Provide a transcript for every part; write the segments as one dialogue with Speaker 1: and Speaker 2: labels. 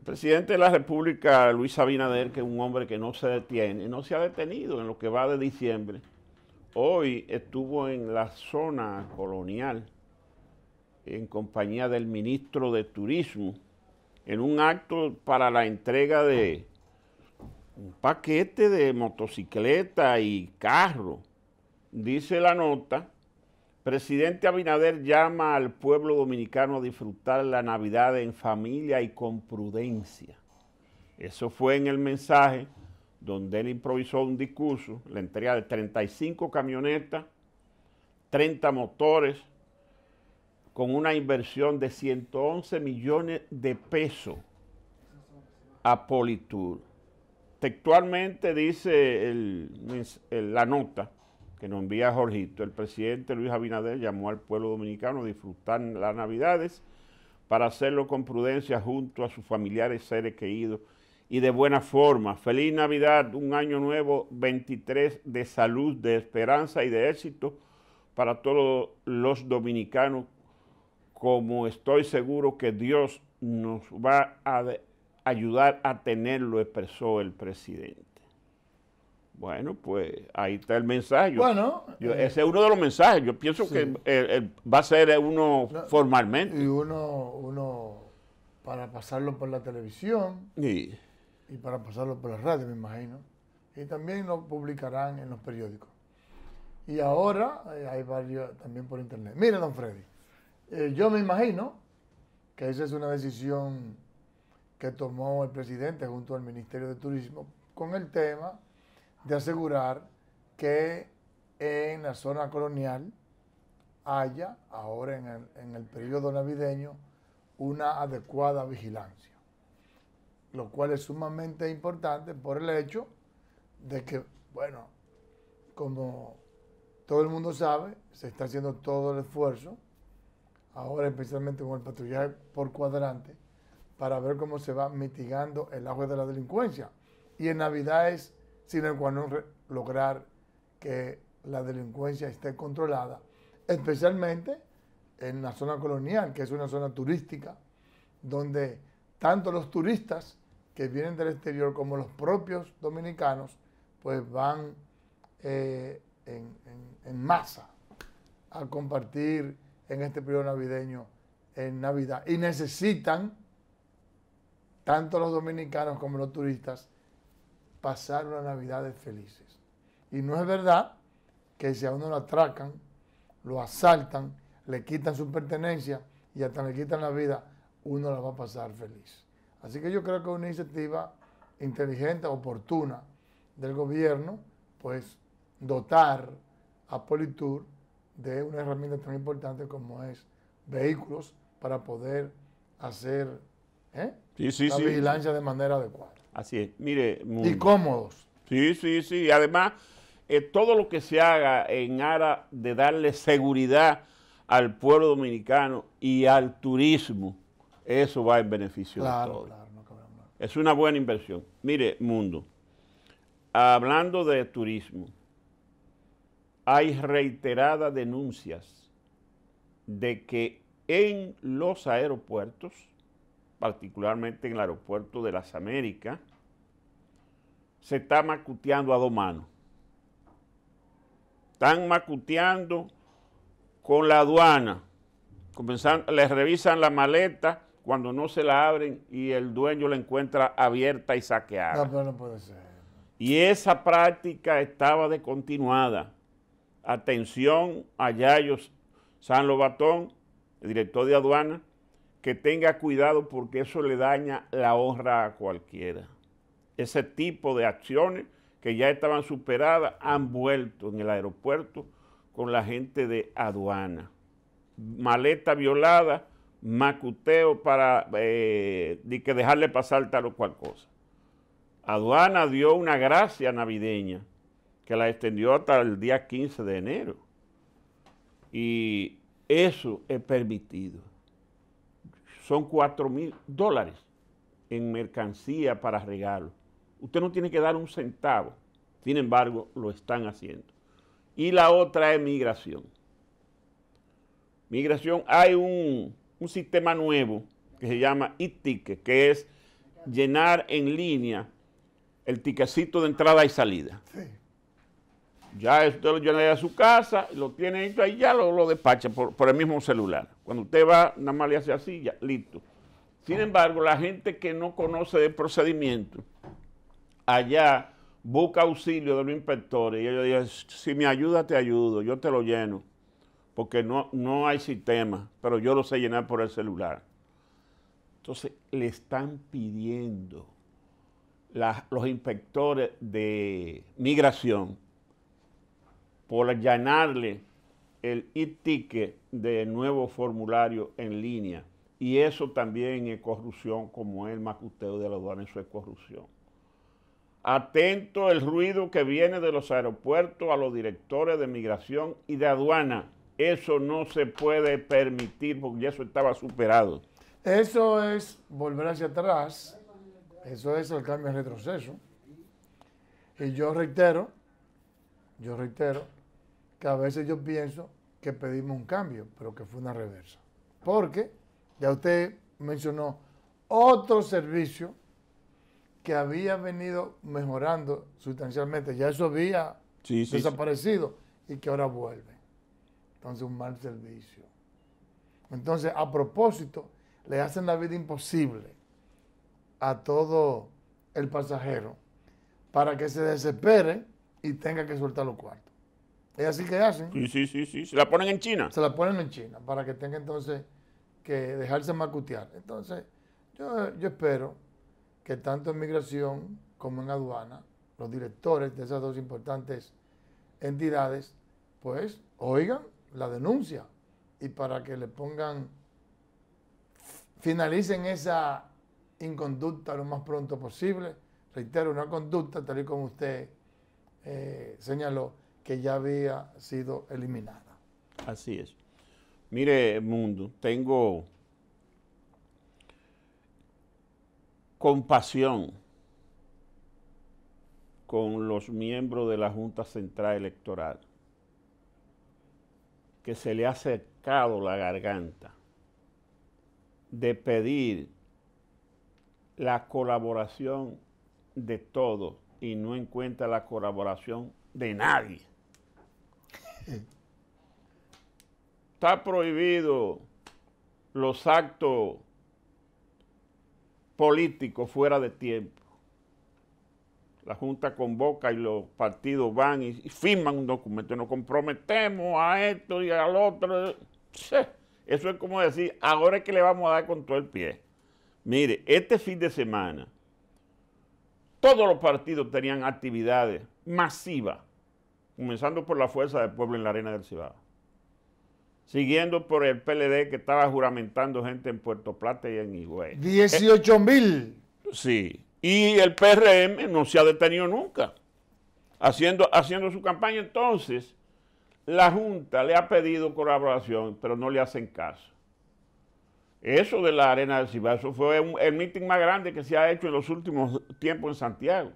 Speaker 1: El presidente de la República, Luis Abinader, que es un hombre que no se detiene, no se ha detenido en lo que va de diciembre. Hoy estuvo en la zona colonial en compañía del ministro de Turismo en un acto para la entrega de un paquete de motocicleta y carro. Dice la nota Presidente Abinader llama al pueblo dominicano a disfrutar la Navidad en familia y con prudencia. Eso fue en el mensaje donde él improvisó un discurso, la entrega de 35 camionetas, 30 motores, con una inversión de 111 millones de pesos a Politur. Textualmente dice la nota, que nos envía Jorgito, el presidente Luis Abinader llamó al pueblo dominicano a disfrutar las Navidades para hacerlo con prudencia junto a sus familiares, seres queridos y de buena forma. Feliz Navidad, un año nuevo 23 de salud, de esperanza y de éxito para todos los dominicanos, como estoy seguro que Dios nos va a ayudar a tenerlo, expresó el presidente. Bueno, pues ahí está el mensaje. Bueno, eh, ese es uno de los mensajes. Yo pienso que va a ser uno formalmente. Y
Speaker 2: uno, uno para pasarlo por la televisión y para pasarlo por la radio, me imagino. Y también lo publicarán en los periódicos. Y ahora eh, hay varios también por internet. Mira, don Freddy, eh, yo me imagino que esa es una decisión que tomó el presidente junto al Ministerio de Turismo con el tema de asegurar que en la zona colonial haya, ahora en el, periodo navideño, una adecuada vigilancia, lo cual es sumamente importante por el hecho de que, bueno, como todo el mundo sabe, se está haciendo todo el esfuerzo, ahora especialmente con el patrullaje por cuadrante, para ver cómo se va mitigando el agua de la delincuencia. Y en Navidad es sino cuando lograr que la delincuencia esté controlada, especialmente en la zona colonial, que es una zona turística, donde tanto los turistas que vienen del exterior como los propios dominicanos, pues van eh, en masa a compartir en este periodo navideño, en Navidad. Y necesitan, tanto los dominicanos como los turistas, pasar unas navidades felices. Y no es verdad que si a uno lo atracan, lo asaltan, le quitan su pertenencia y hasta le quitan la vida, uno la va a pasar feliz. Así que yo creo que una iniciativa inteligente, oportuna del gobierno, pues dotar a Politur de una herramienta tan importante como es vehículos para poder hacer ¿eh? la vigilancia de manera adecuada.
Speaker 1: Así es, mire. Mundo. Y cómodos. Sí, sí, sí. Además, eh, todo lo que se haga en aras de darle seguridad al pueblo dominicano y al turismo, eso va en beneficio de todos. Claro, no es una buena inversión. Mire, mundo, hablando de turismo, hay reiteradas denuncias de que en los aeropuertos particularmente en el aeropuerto de las Américas, se está macuteando a dos manos. Están macuteando con la aduana. les revisan la maleta cuando no se la abren y el dueño la encuentra abierta y saqueada. Ah, y esa práctica estaba de continuada. Atención a Yayos San Lobatón, el director de aduana, que tenga cuidado porque eso le daña la honra a cualquiera. Ese tipo de acciones que ya estaban superadas han vuelto en el aeropuerto con la gente de aduana. Maleta violada, macuteo para eh, que dejarle pasar tal o cual cosa. Aduana dio una gracia navideña que la extendió hasta el día 15 de enero. Y eso es permitido son 4 mil dólares en mercancía para regalo. Usted no tiene que dar un centavo. Sin embargo, lo están haciendo. Y la otra es migración. Migración, hay un, sistema nuevo que se llama e-ticket, que es llenar en línea el tiquecito de entrada y salida. Ya usted lo llena a su casa, lo tiene hecho ahí, ya lo, lo despacha por, el mismo celular. Cuando usted va, nada más le hace así, ya, listo. Sin ah. embargo, la gente que no conoce el procedimiento, allá busca auxilio de los inspectores y ellos dicen, si me ayuda, te ayudo, yo te lo lleno, porque no, no hay sistema, pero yo lo sé llenar por el celular. Entonces, le están pidiendo los inspectores de migración por allanarle el e-ticket de nuevo formulario en línea. Y eso también es corrupción, como el macuteo de la aduana, eso es corrupción. Atento el ruido que viene de los aeropuertos a los directores de migración y de aduana. Eso no se puede permitir porque ya eso estaba superado.
Speaker 2: Eso es volver hacia atrás. Eso es el cambio de retroceso. Y yo reitero, yo reitero, que a veces yo pienso que pedimos un cambio, pero que fue una reversa. Porque ya usted mencionó otro servicio que había venido mejorando sustancialmente. Ya eso había desaparecido y que ahora vuelve. Entonces, un mal servicio. Entonces, a propósito, le hacen la vida imposible a todo el pasajero para que se desespere y tenga que soltar los cuartos. Es así que hacen. Sí,
Speaker 1: sí, sí, sí. Se la ponen en China. Se
Speaker 2: la ponen en China para que tenga entonces que dejarse macutear. Entonces, yo, espero que tanto en migración como en aduana, los directores de esas dos importantes entidades, pues oigan la denuncia y para que le pongan, finalicen esa inconducta lo más pronto posible. Reitero, una conducta tal y como usted eh, señaló que ya había sido eliminada.
Speaker 1: Así es. Mire, mundo, tengo compasión con los miembros de la Junta Central Electoral, que se le ha acercado la garganta de pedir la colaboración de todos y no encuentra la colaboración de nadie. Está prohibido los actos políticos fuera de tiempo. La Junta convoca y los partidos van y, firman un documento. Nos comprometemos a esto y al otro. Eso es como decir, ahora es que le vamos a dar con todo el pie. Mire, este fin de semana todos los partidos tenían actividades masivas, comenzando por la Fuerza del Pueblo en la Arena del Cibao, siguiendo por el PLD que estaba juramentando gente en Puerto Plata y en Higüey. 18 mil. Eh, sí, y el PRM no se ha detenido nunca, haciendo, haciendo su campaña. Entonces, la Junta le ha pedido colaboración, pero no le hacen caso. Eso de la Arena del Cibao, eso fue el mitin más grande que se ha hecho en los últimos tiempos en Santiago.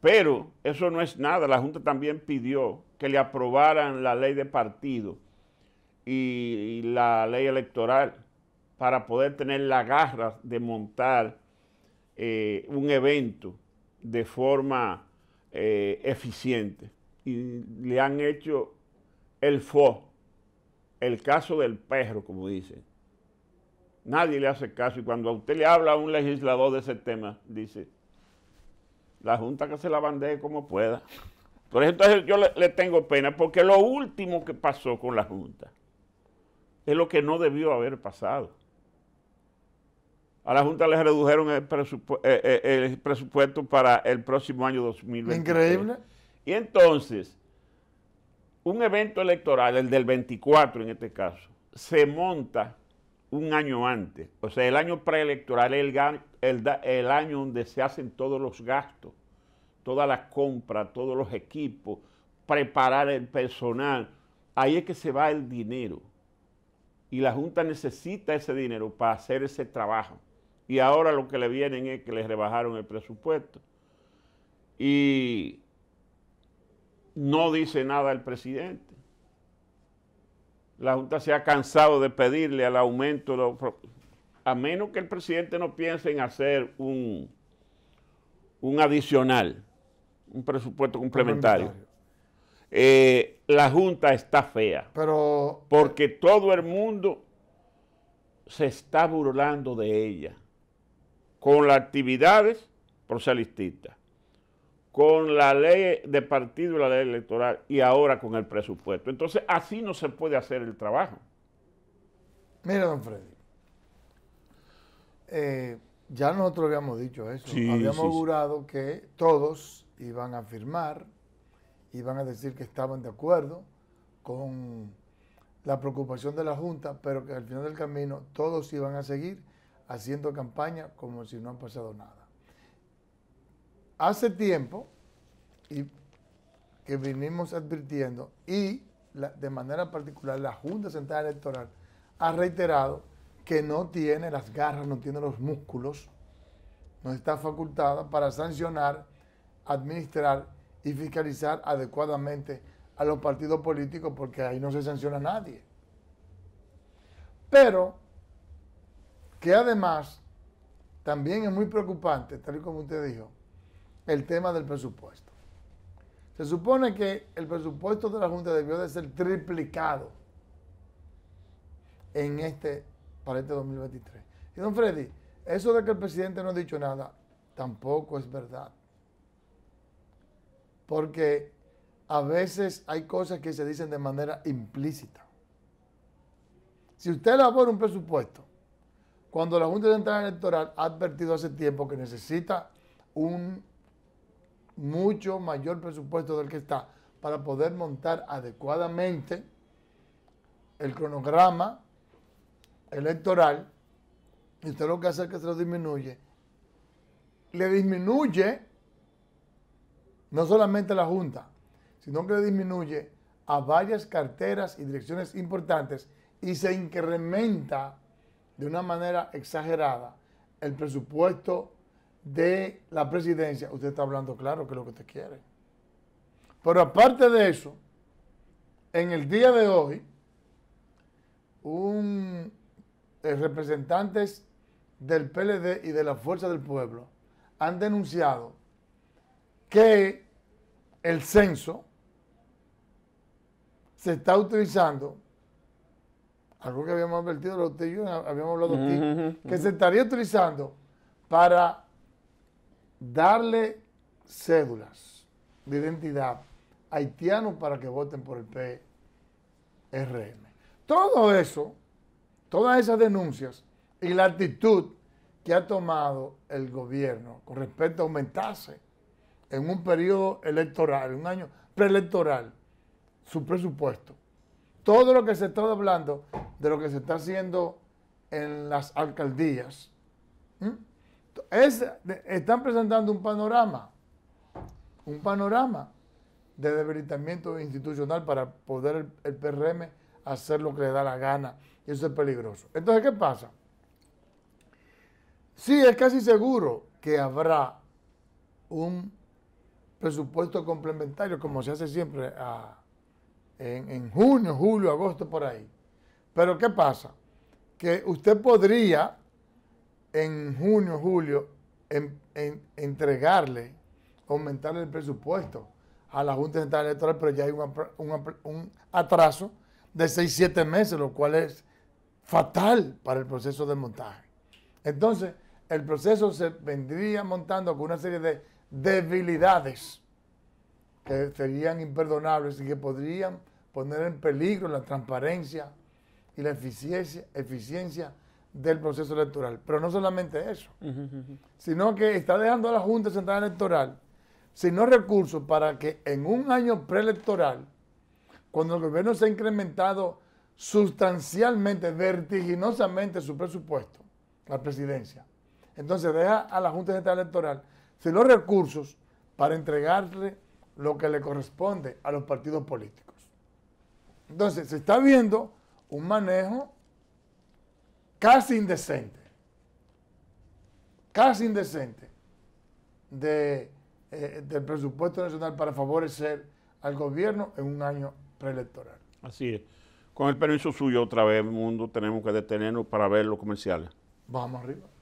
Speaker 1: Pero eso no es nada. La Junta también pidió que le aprobaran la ley de partido y, la ley electoral para poder tener la garra de montar eh, un evento de forma eh, eficiente. Y le han hecho el fo, el caso del perro, como dicen. Nadie le hace caso y cuando a usted le habla a un legislador de ese tema, dice, la Junta que se la bandeje como pueda. Por eso entonces yo le, tengo pena porque lo último que pasó con la Junta es lo que no debió haber pasado. A la Junta les redujeron el, eh, eh, el presupuesto para el próximo año 2020. Increíble. Y entonces, un evento electoral, el del 24 en este caso, se monta un año antes. O sea, el año preelectoral es el, el, año donde se hacen todos los gastos, todas las compras, todos los equipos, preparar el personal. Ahí es que se va el dinero. Y la Junta necesita ese dinero para hacer ese trabajo. Y ahora lo que le vienen es que le rebajaron el presupuesto. Y no dice nada el presidente. La Junta se ha cansado de pedirle al aumento, a menos que el presidente no piense en hacer un, un adicional, un presupuesto complementario. Eh, la Junta está fea. Porque todo el mundo se está burlando de ella con las actividades proselitistas con la ley de partido y la ley electoral y ahora con el presupuesto. Entonces, así no se puede hacer el trabajo.
Speaker 2: Mira, don Freddy, eh, ya nosotros habíamos dicho eso. habíamos jurado que todos iban a firmar, iban a decir que estaban de acuerdo con la preocupación de la Junta, pero que al final del camino todos iban a seguir haciendo campaña como si no han pasado nada hace tiempo y que vinimos advirtiendo y de manera particular la Junta Central Electoral ha reiterado que no tiene las garras, no tiene los músculos, no está facultada para sancionar, administrar y fiscalizar adecuadamente a los partidos políticos porque ahí no se sanciona a nadie. Pero que además también es muy preocupante, tal y como usted dijo, el tema del presupuesto. Se supone que el presupuesto de la Junta debió de ser triplicado en este, para este 2023. Y don Freddy, eso de que el presidente no ha dicho nada, tampoco es verdad. Porque a veces hay cosas que se dicen de manera implícita. Si usted elabora un presupuesto, cuando la Junta de Electoral ha advertido hace tiempo que necesita un mucho mayor presupuesto del que está para poder montar adecuadamente el cronograma electoral y usted lo que hace es que se lo disminuye. Le disminuye no solamente a la Junta, sino que le disminuye a varias carteras y direcciones importantes y se incrementa de una manera exagerada el presupuesto de la presidencia, usted está hablando claro que es lo que usted quiere. Pero aparte de eso, en el día de hoy, un eh, representantes del PLD y de la Fuerza del Pueblo han denunciado que el censo se está utilizando, algo que habíamos advertido, lo habíamos hablado aquí, que se estaría utilizando para darle cédulas de identidad haitianos para que voten por el PRM. Todo eso, todas esas denuncias y la actitud que ha tomado el gobierno con respecto a aumentarse en un periodo electoral, un año preelectoral, su presupuesto. Todo lo que se está hablando de lo que se está haciendo en las alcaldías están presentando un panorama, un panorama de debilitamiento institucional para poder el, PRM hacer lo que le da la gana. Y eso es peligroso. Entonces, ¿qué pasa? Sí, es casi seguro que habrá un presupuesto complementario, como se hace siempre en, en junio, julio, agosto, por ahí. Pero ¿qué pasa? Que usted podría en junio, julio, entregarle, aumentarle el presupuesto a la Junta Central Electoral, pero ya hay un, atraso de 6, 7 meses, lo cual es fatal para el proceso de montaje. Entonces, el proceso se vendría montando con una serie de debilidades que serían imperdonables y que podrían poner en peligro la transparencia y la eficiencia, eficiencia del proceso electoral. Pero no solamente eso, sino que está dejando a la Junta Central Electoral sin los recursos para que en un año preelectoral, cuando el gobierno se ha incrementado sustancialmente, vertiginosamente su presupuesto, la presidencia, entonces deja a la Junta Central Electoral sin los recursos para entregarle lo que le corresponde a los partidos políticos. Entonces, se está viendo un manejo casi indecente, casi indecente eh, del presupuesto nacional para favorecer al gobierno en un año preelectoral.
Speaker 1: Así es. Con el permiso suyo otra vez, mundo, tenemos que detenernos para ver los comerciales.
Speaker 2: Vamos arriba.